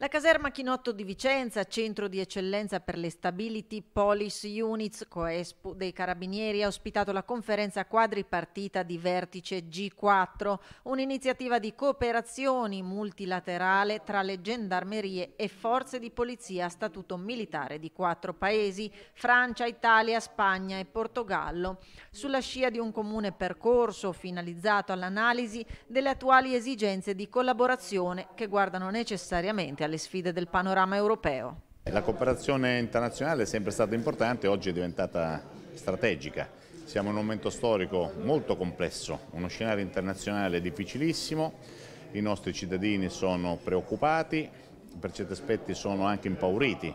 La caserma Chinotto di Vicenza, centro di eccellenza per le Stability Policy Units Coespu dei Carabinieri, ha ospitato la conferenza quadripartita di vertice G4, un'iniziativa di cooperazione multilaterale tra le gendarmerie e forze di polizia a statuto militare di quattro paesi, Francia, Italia, Spagna e Portogallo, sulla scia di un comune percorso finalizzato all'analisi delle attuali esigenze di collaborazione che guardano necessariamente alle sfide del panorama europeo. La cooperazione internazionale è sempre stata importante, oggi è diventata strategica. Siamo in un momento storico molto complesso, uno scenario internazionale difficilissimo, i nostri cittadini sono preoccupati, per certi aspetti sono anche impauriti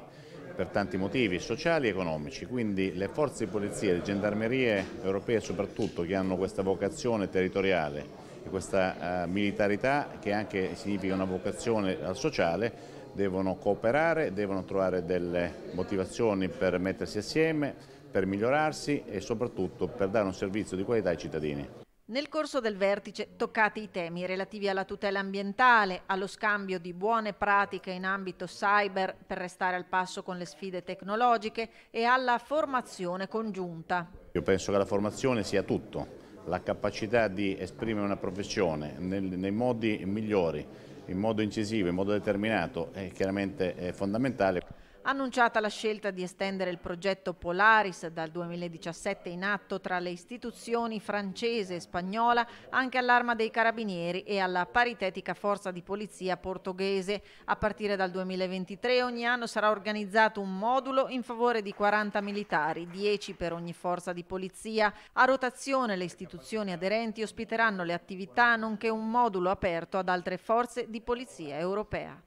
per tanti motivi sociali e economici, quindi le forze di polizia, le gendarmerie europee soprattutto che hanno questa vocazione territoriale questa eh, militarità che anche significa una vocazione al sociale, devono cooperare, devono trovare delle motivazioni per mettersi assieme, per migliorarsi e soprattutto per dare un servizio di qualità ai cittadini. Nel corso del vertice toccati i temi relativi alla tutela ambientale, allo scambio di buone pratiche in ambito cyber per restare al passo con le sfide tecnologiche e alla formazione congiunta. Io penso che la formazione sia tutto, la capacità di esprimere una professione nel, nei modi migliori, in modo incisivo, in modo determinato, è chiaramente fondamentale. Annunciata la scelta di estendere il progetto Polaris dal 2017 in atto tra le istituzioni francese e spagnola anche all'arma dei carabinieri e alla paritetica forza di polizia portoghese. A partire dal 2023 ogni anno sarà organizzato un modulo in favore di 40 militari, 10 per ogni forza di polizia. A rotazione le istituzioni aderenti ospiteranno le attività nonché un modulo aperto ad altre forze di polizia europea.